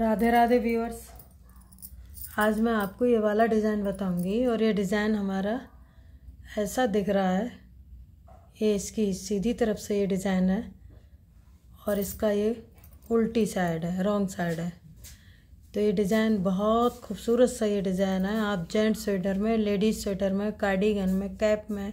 Radhe Radhe viewers आज मैं आपको ये वाला डिज़ाइन बताऊंगी और ये डिज़ाइन हमारा ऐसा दिख रहा है ये इसकी सीधी तरफ से ये डिज़ाइन है और इसका ये उल्टी साइड है रॉन्ग साइड है तो ये डिज़ाइन बहुत खूबसूरत सा ये डिज़ाइन है आप जेंट्स स्वेटर में लेडीज़ स्वेटर में कार्डिगन में कैप में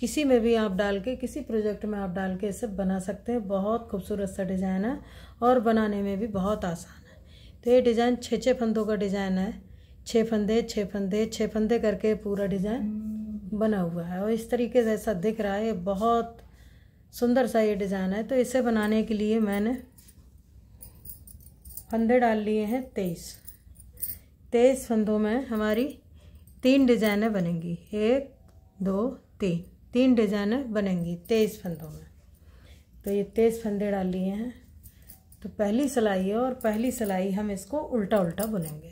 किसी में भी आप डाल के किसी प्रोजेक्ट में आप डाल के इसे बना सकते हैं बहुत खूबसूरत सा डिज़ाइन है और बनाने में भी बहुत आसान तो ये डिज़ाइन छः छः फंदों का डिज़ाइन है छः फंदे छः फंदे छः फंदे करके पूरा डिज़ाइन हम्म। बना हुआ है और इस तरीके से ऐसा दिख रहा है ये बहुत सुंदर सा ये डिज़ाइन है तो इसे बनाने के लिए मैंने फंदे डाल लिए हैं तेईस तेईस फंदों में हमारी तीन डिज़ाइनें बनेंगी एक दो तीन तीन डिज़ाइनें बनेंगी तेईस फंदों में तो ये तेईस फंदे डाल लिए हैं तो पहली सिलाई है और पहली सिलाई हम इसको उल्टा उल्टा बुनेंगे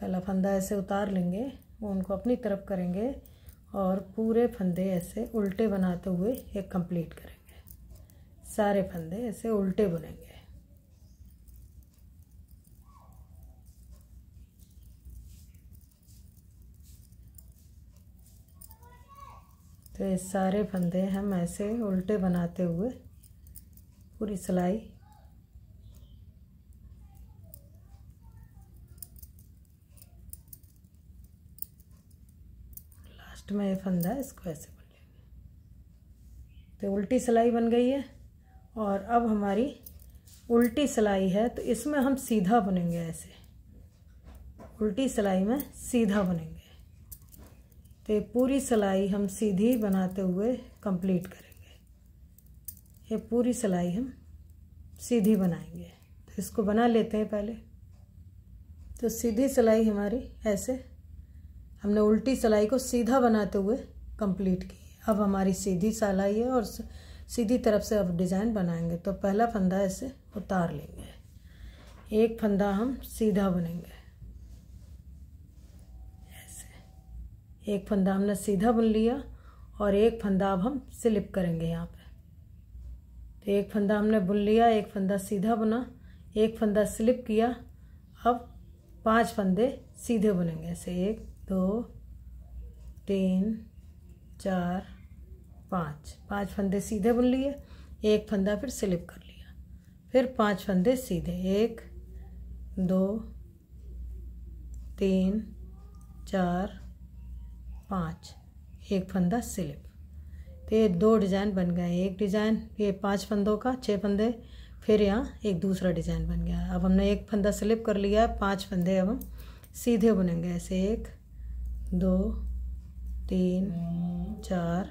पहला फंदा ऐसे उतार लेंगे वो उनको अपनी तरफ करेंगे और पूरे फंदे ऐसे उल्टे बनाते हुए एक कंप्लीट करेंगे सारे फंदे ऐसे उल्टे बुनेंगे तो ये सारे फंदे हम ऐसे उल्टे बनाते हुए पूरी सिलाई लास्ट में फंदा है इसको ऐसे बन लेंगे तो उल्टी सिलाई बन गई है और अब हमारी उल्टी सिलाई है तो इसमें हम सीधा बनेंगे ऐसे उल्टी सिलाई में सीधा बनेंगे तो ये पूरी सिलाई हम सीधी बनाते हुए कंप्लीट करेंगे ये पूरी सिलाई हम सीधी बनाएंगे तो इसको बना लेते हैं पहले तो सीधी सिलाई हमारी ऐसे हमने उल्टी सिलाई को सीधा बनाते हुए कंप्लीट की अब हमारी सीधी सलाई है और सीधी तरफ से अब डिज़ाइन बनाएंगे तो पहला फंदा ऐसे उतार लेंगे एक फंदा हम सीधा बनेंगे ऐसे एक फंदा हमने सीधा बुन लिया और एक फंदा अब हम स्लिप करेंगे यहाँ पे तो एक फंदा हमने बुन लिया एक फंदा सीधा बुना एक फंदा स्लिप किया अब पांच फंदे सीधे बुनेंगे ऐसे एक दो तीन चार पाँच पाँच फंदे सीधे बुन लिए एक फंदा फिर स्लिप कर लिया फिर पाँच फंदे सीधे एक दो तीन चार पाँच एक फंदा स्लिप तो ये दो डिज़ाइन बन गए एक डिज़ाइन ये पांच फंदों का छः फंदे फिर यहाँ एक दूसरा डिज़ाइन बन गया अब हमने एक फंदा स्लिप कर लिया पांच फंदे अब हम सीधे बुनेंगे ऐसे एक दो तीन चार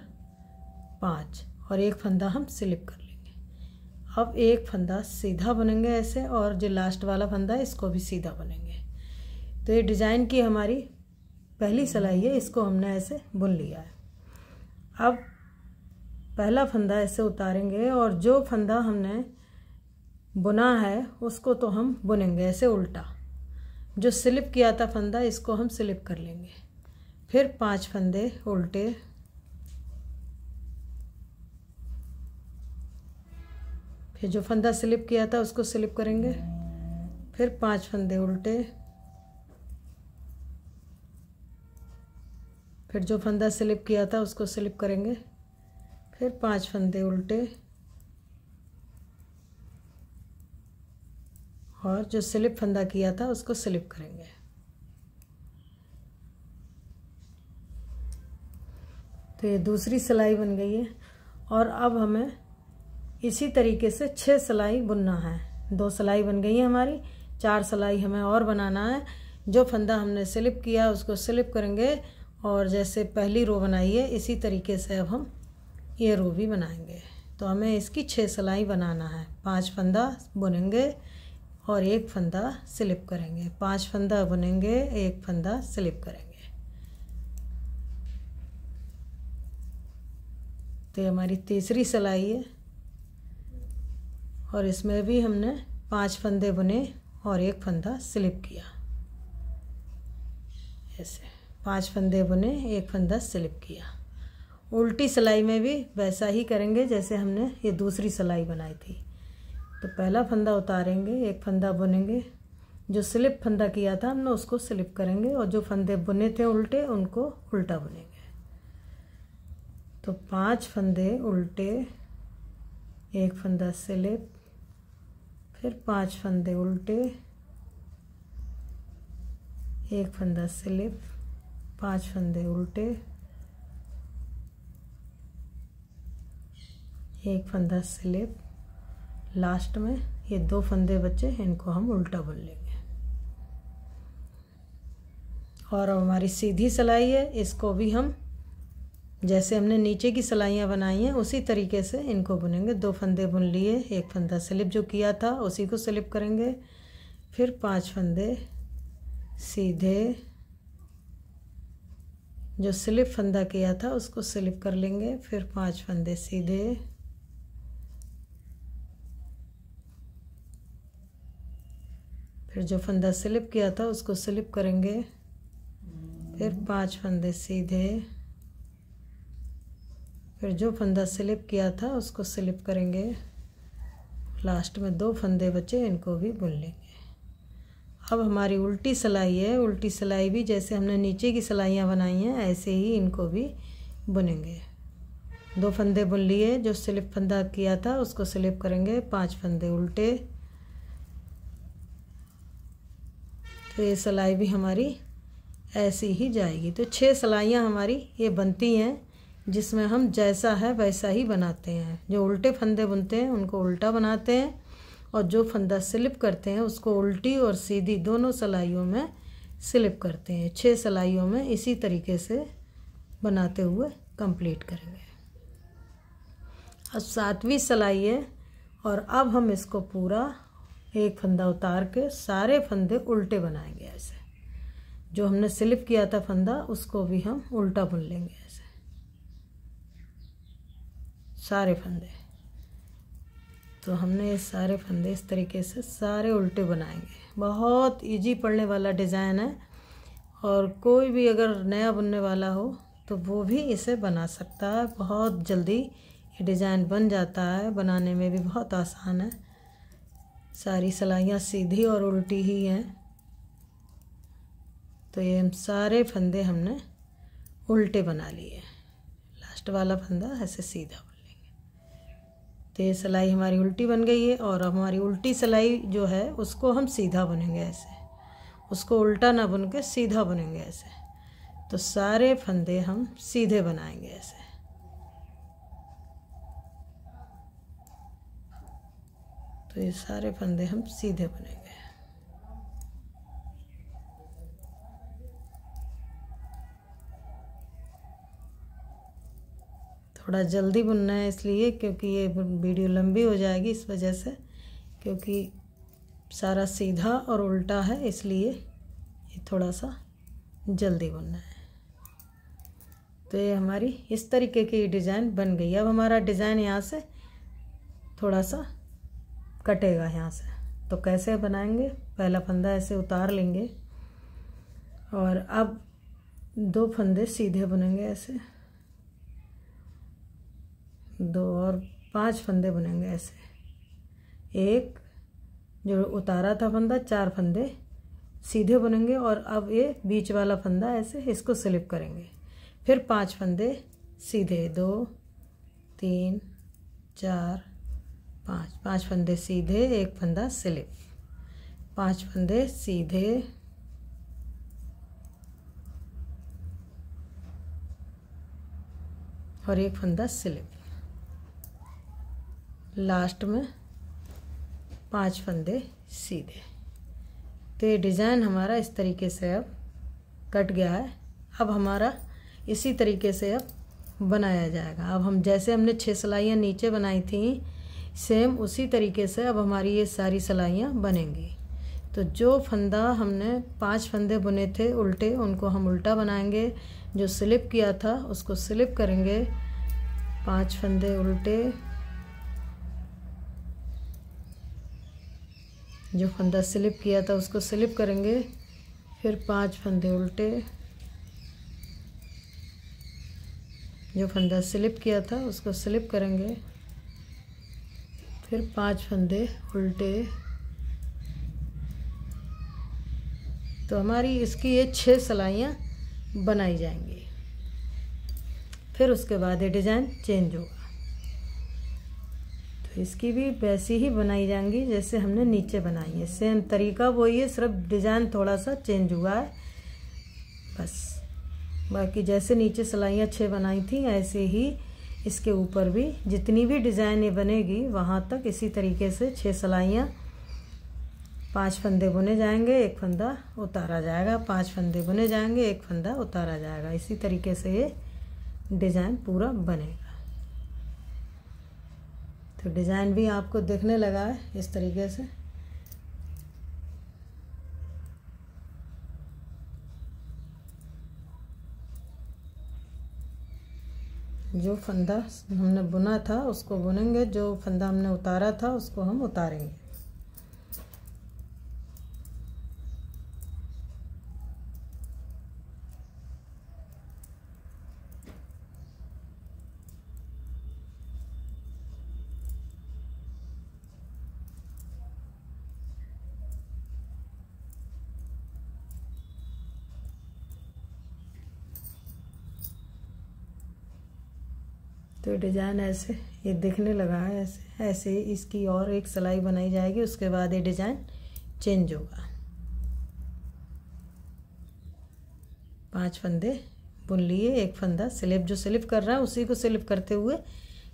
पाँच और एक फंदा हम स्लिप कर लेंगे अब एक फंदा सीधा बनेंगे ऐसे और जो लास्ट वाला फंदा है इसको भी सीधा बनेंगे तो ये डिज़ाइन की हमारी पहली सिलाई है इसको हमने ऐसे बुन लिया है अब पहला फंदा ऐसे उतारेंगे और जो फंदा हमने बुना है उसको तो हम बुनेंगे ऐसे उल्टा जो स्लिप किया था फंदा इसको हम स्लिप कर लेंगे फिर पांच फंदे उल्टे फिर जो फंदा स्लिप किया था उसको स्लिप करेंगे फिर पांच फंदे उल्टे फिर जो फंदा स्लिप किया था उसको स्लिप करेंगे फिर पांच फंदे उल्टे और जो स्लिप फंदा किया था उसको स्लिप करेंगे ये दूसरी सिलाई बन गई है और अब हमें इसी तरीके से छः सिलाई बुनना है दो सिलाई बन गई है हमारी चार सिलाई हमें और बनाना है जो फंदा हमने स्लिप किया उसको स्लिप करेंगे और जैसे पहली रो बनाई है इसी तरीके से अब हम ये रो भी बनाएंगे तो हमें इसकी छः सिलाई बनाना है पांच फंदा बुनेंगे और एक फंदा स्लिप करेंगे पांच फंदा बुनेंगे एक फंदा स्लिप करेंगे तो ये हमारी तीसरी सिलाई है और इसमें भी हमने पांच फंदे बुने और एक फंदा स्लिप किया ऐसे पांच फंदे बुने एक फंदा स्लिप किया उल्टी सिलाई में भी वैसा ही करेंगे जैसे हमने ये दूसरी सिलाई बनाई थी तो पहला फंदा उतारेंगे एक फंदा बुनेंगे जो स्लिप फंदा किया था हमने उसको स्लिप करेंगे और जो फंदे बुने थे उल्टे उनको उल्टा बुनेंगे तो पांच फंदे उल्टे एक फंदा स्लिप फिर पांच फंदे उल्टे एक फंदा स्लिप पांच फंदे उल्टे एक फंदा स्लिप लास्ट में ये दो फंदे बचे इनको हम उल्टा बुन लेंगे और हमारी सीधी सिलाई है इसको भी हम जैसे हमने नीचे की सिलाइयाँ बनाई हैं उसी तरीके से इनको बुनेंगे दो फंदे बुन लिए एक फंदा स्लिप जो किया था उसी को स्लिप करेंगे फिर पांच फंदे सीधे जो स्लिप फंदा किया था उसको स्लिप कर लेंगे फिर पांच फंदे सीधे फिर जो फंदा स्लिप किया था उसको स्लिप करेंगे फिर पांच फंदे सीधे फिर जो फंदा स्लिप किया था उसको स्लिप करेंगे लास्ट में दो फंदे बचे इनको भी बुन लेंगे अब हमारी उल्टी सिलाई है उल्टी सिलाई भी जैसे हमने नीचे की सिलाइयाँ बनाई हैं ऐसे ही इनको भी बुनेंगे दो फंदे बुन लिए जो स्लिप फंदा किया था उसको स्लिप करेंगे पांच फंदे उल्टे तो ये सिलाई भी हमारी ऐसी ही जाएगी तो छह सिलाइयाँ हमारी ये बनती हैं जिसमें हम जैसा है वैसा ही बनाते हैं जो उल्टे फंदे बुनते हैं उनको उल्टा बनाते हैं और जो फंदा स्लिप करते हैं उसको उल्टी और सीधी दोनों सिलाइयों में स्लिप करते हैं छः सिलाइयों में इसी तरीके से बनाते हुए कंप्लीट करेंगे अब सातवीं सिलाई है और अब हम इसको पूरा एक फंदा उतार के सारे फंदे उल्टे बनाएंगे ऐसे जो हमने स्लिप किया था फंदा उसको भी हम उल्टा बुन लेंगे ऐसे सारे फंदे तो हमने ये सारे फंदे इस तरीके से सारे उल्टे बनाएंगे बहुत इजी पड़ने वाला डिज़ाइन है और कोई भी अगर नया बनने वाला हो तो वो भी इसे बना सकता है बहुत जल्दी ये डिज़ाइन बन जाता है बनाने में भी बहुत आसान है सारी सलाइयाँ सीधी और उल्टी ही हैं तो ये हम सारे फंदे हमने उल्टे बना लिए लास्ट वाला फंदा ऐसे सीधा तो ये सिलाई हमारी उल्टी बन गई है और अब हमारी उल्टी सिलाई जो है उसको हम सीधा बुनेंगे ऐसे उसको उल्टा ना बुन के सीधा बुनेंगे ऐसे तो सारे फंदे हम सीधे बनाएंगे ऐसे तो ये सारे फंदे हम सीधे बनेंगे थोड़ा जल्दी बुनना है इसलिए क्योंकि ये वीडियो लंबी हो जाएगी इस वजह से क्योंकि सारा सीधा और उल्टा है इसलिए ये थोड़ा सा जल्दी बुनना है तो ये हमारी इस तरीके की डिज़ाइन बन गई अब हमारा डिज़ाइन यहाँ से थोड़ा सा कटेगा यहाँ से तो कैसे बनाएंगे पहला फंदा ऐसे उतार लेंगे और अब दो फंदे सीधे बुनेंगे ऐसे दो और पांच फंदे बुनेंगे ऐसे एक जो उतारा था फंदा चार फंदे सीधे बुनेंगे और अब ये बीच वाला फंदा ऐसे इसको स्लिप करेंगे फिर पांच फंदे सीधे दो तीन चार पाँच पाँच फंदे सीधे एक फंदा स्लिप पाँच फंदे सीधे और एक फंदा स्लिप लास्ट में पांच फंदे सीधे तो ये डिज़ाइन हमारा इस तरीके से अब कट गया है अब हमारा इसी तरीके से अब बनाया जाएगा अब हम जैसे हमने छः सिलाइयाँ नीचे बनाई थी सेम उसी तरीके से अब हमारी ये सारी सिलाइयाँ बनेंगी तो जो फंदा हमने पांच फंदे बुने थे उल्टे उनको हम उल्टा बनाएंगे जो स्लिप किया था उसको स्लिप करेंगे पांच फंदे उल्टे जो फंदा स्लिप किया था उसको स्लिप करेंगे फिर पांच फंदे उल्टे जो फंदा स्लिप किया था उसको स्लिप करेंगे फिर पांच फंदे उल्टे तो हमारी इसकी ये छः सलाइयाँ बनाई जाएंगी फिर उसके बाद ये डिज़ाइन चेंज होगा इसकी भी वैसी ही बनाई जाएंगी जैसे हमने नीचे बनाई है सेम तरीका वही है सिर्फ डिज़ाइन थोड़ा सा चेंज हुआ है बस बाकी जैसे नीचे सिलाइयाँ छः बनाई थी ऐसे ही इसके ऊपर भी जितनी भी डिज़ाइन ये बनेगी वहाँ तक इसी तरीके से छः सिलाइयाँ पांच फंदे बुने जाएंगे एक फंदा उतारा जाएगा पांच फंदे बुने जाएंगे एक फंदा उतारा जाएगा इसी तरीके से ये डिज़ाइन पूरा बनेगा तो डिज़ाइन भी आपको दिखने लगा है इस तरीके से जो फंदा हमने बुना था उसको बुनेंगे जो फंदा हमने उतारा था उसको हम उतारेंगे तो डिज़ाइन ऐसे ये दिखने लगा है ऐसे ऐसे इसकी और एक सिलाई बनाई जाएगी उसके बाद ये डिज़ाइन चेंज होगा पांच फंदे बुन लिए एक फंदा स्लिप जो स्लिप कर रहा है उसी को स्लिप करते हुए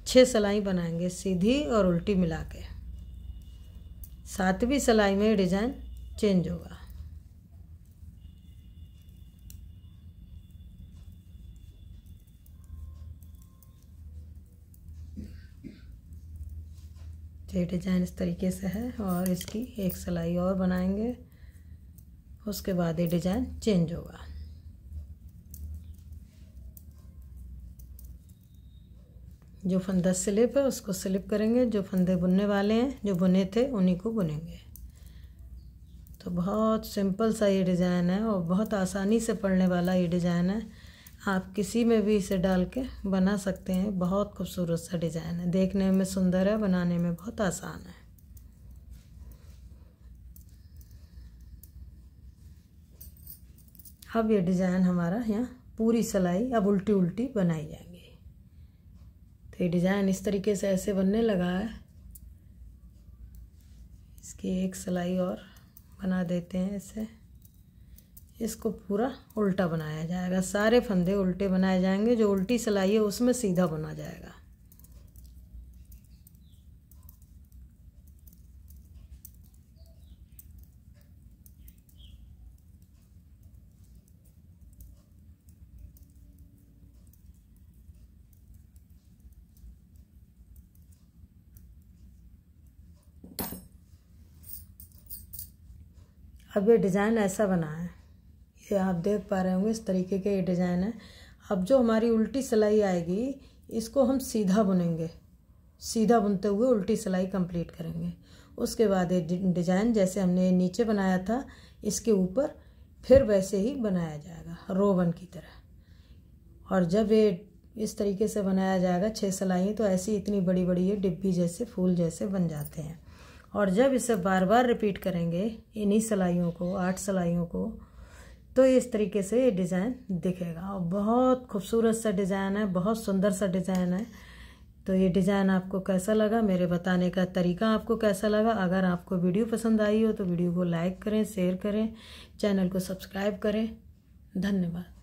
छः सिलाई बनाएंगे सीधी और उल्टी मिला के सातवीं सिलाई में डिज़ाइन चेंज होगा ये डिज़ाइन इस तरीके से है और इसकी एक सिलाई और बनाएंगे उसके बाद ये डिज़ाइन चेंज होगा जो फंदा स्लिप है उसको स्लिप करेंगे जो फंदे बुनने वाले हैं जो बुने थे उन्हीं को बुनेंगे तो बहुत सिंपल सा ये डिज़ाइन है और बहुत आसानी से पढ़ने वाला ये डिज़ाइन है आप किसी में भी इसे डाल के बना सकते हैं बहुत खूबसूरत सा डिज़ाइन है देखने में सुंदर है बनाने में बहुत आसान है अब ये डिज़ाइन हमारा यहाँ पूरी सिलाई अब उल्टी उल्टी बनाई जाएगी तो ये डिज़ाइन इस तरीके से ऐसे बनने लगा है इसकी एक सिलाई और बना देते हैं ऐसे इसको पूरा उल्टा बनाया जाएगा सारे फंदे उल्टे बनाए जाएंगे जो उल्टी सिलाई है उसमें सीधा बना जाएगा अब ये डिज़ाइन ऐसा बना है ये आप देख पा रहे होंगे इस तरीके के ये डिज़ाइन है अब जो हमारी उल्टी सिलाई आएगी इसको हम सीधा बुनेंगे सीधा बुनते हुए उल्टी सिलाई कंप्लीट करेंगे उसके बाद ये डिज़ाइन जैसे हमने नीचे बनाया था इसके ऊपर फिर वैसे ही बनाया जाएगा रोवन की तरह और जब ये इस तरीके से बनाया जाएगा छः सिलाई तो ऐसी इतनी बड़ी बड़ी ये डिब्बी जैसे फूल जैसे बन जाते हैं और जब इसे बार बार रिपीट करेंगे इन्हीं सिलाइयों को आठ सिलाइयों को तो इस तरीके से ये डिज़ाइन दिखेगा और बहुत खूबसूरत सा डिज़ाइन है बहुत सुंदर सा डिज़ाइन है तो ये डिज़ाइन आपको कैसा लगा मेरे बताने का तरीका आपको कैसा लगा अगर आपको वीडियो पसंद आई हो तो वीडियो को लाइक करें शेयर करें चैनल को सब्सक्राइब करें धन्यवाद